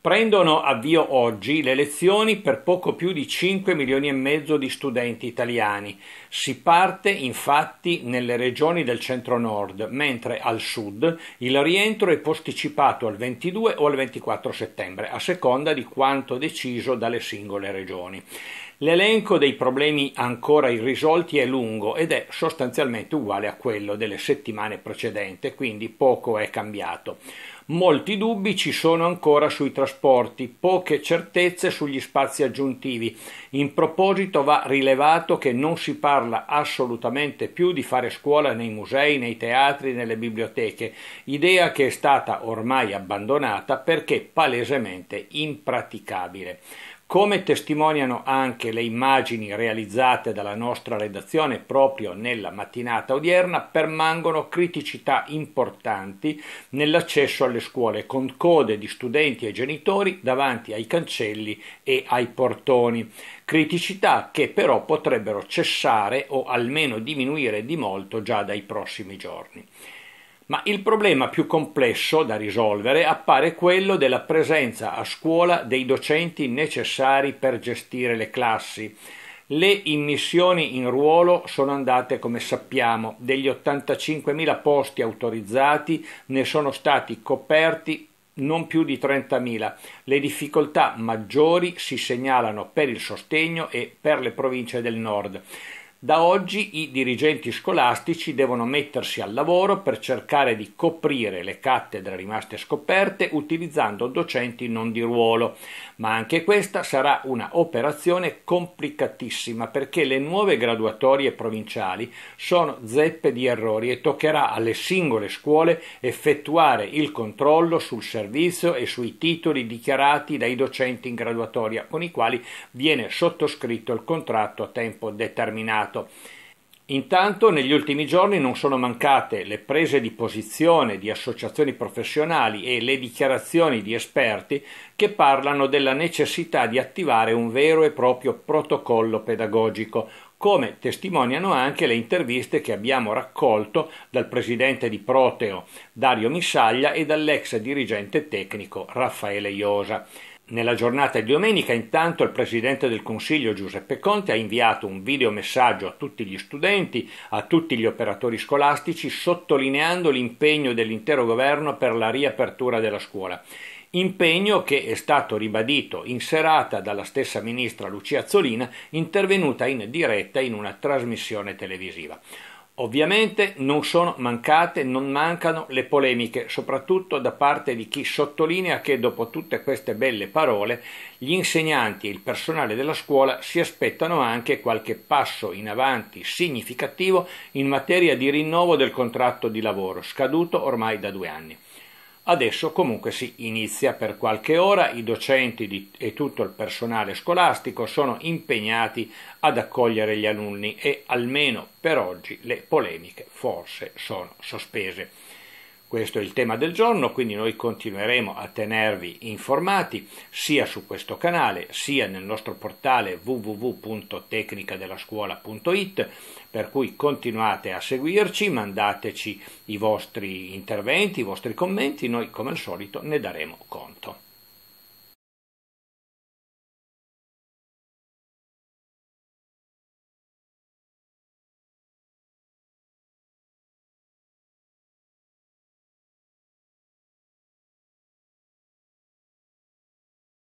Prendono avvio oggi le lezioni per poco più di 5 milioni e mezzo di studenti italiani. Si parte infatti nelle regioni del centro-nord, mentre al sud il rientro è posticipato al 22 o al 24 settembre, a seconda di quanto deciso dalle singole regioni. L'elenco dei problemi ancora irrisolti è lungo ed è sostanzialmente uguale a quello delle settimane precedenti, quindi poco è cambiato. Molti dubbi ci sono ancora sui trasporti, poche certezze sugli spazi aggiuntivi. In proposito va rilevato che non si parla assolutamente più di fare scuola nei musei, nei teatri, nelle biblioteche, idea che è stata ormai abbandonata perché palesemente impraticabile. Come testimoniano anche le immagini realizzate dalla nostra redazione proprio nella mattinata odierna, permangono criticità importanti nell'accesso alle scuole, con code di studenti e genitori davanti ai cancelli e ai portoni. Criticità che però potrebbero cessare o almeno diminuire di molto già dai prossimi giorni. Ma il problema più complesso da risolvere appare quello della presenza a scuola dei docenti necessari per gestire le classi. Le immissioni in ruolo sono andate, come sappiamo, degli 85.000 posti autorizzati ne sono stati coperti non più di 30.000. Le difficoltà maggiori si segnalano per il sostegno e per le province del nord. Da oggi i dirigenti scolastici devono mettersi al lavoro per cercare di coprire le cattedre rimaste scoperte utilizzando docenti non di ruolo, ma anche questa sarà una operazione complicatissima perché le nuove graduatorie provinciali sono zeppe di errori e toccherà alle singole scuole effettuare il controllo sul servizio e sui titoli dichiarati dai docenti in graduatoria con i quali viene sottoscritto il contratto a tempo determinato Senato. Intanto negli ultimi giorni non sono mancate le prese di posizione di associazioni professionali e le dichiarazioni di esperti che parlano della necessità di attivare un vero e proprio protocollo pedagogico, come testimoniano anche le interviste che abbiamo raccolto dal presidente di Proteo Dario Missaglia e dall'ex dirigente tecnico Raffaele Iosa. Nella giornata di domenica, intanto, il Presidente del Consiglio Giuseppe Conte ha inviato un videomessaggio a tutti gli studenti, a tutti gli operatori scolastici, sottolineando l'impegno dell'intero governo per la riapertura della scuola. Impegno che è stato ribadito in serata dalla stessa ministra Lucia Azzolina, intervenuta in diretta in una trasmissione televisiva. Ovviamente non sono mancate, non mancano le polemiche, soprattutto da parte di chi sottolinea che dopo tutte queste belle parole gli insegnanti e il personale della scuola si aspettano anche qualche passo in avanti significativo in materia di rinnovo del contratto di lavoro, scaduto ormai da due anni. Adesso comunque si inizia per qualche ora, i docenti di, e tutto il personale scolastico sono impegnati ad accogliere gli alunni e almeno per oggi le polemiche forse sono sospese. Questo è il tema del giorno, quindi noi continueremo a tenervi informati sia su questo canale sia nel nostro portale www.tecnicadellascuola.it, per cui continuate a seguirci, mandateci i vostri interventi, i vostri commenti, noi come al solito ne daremo conto.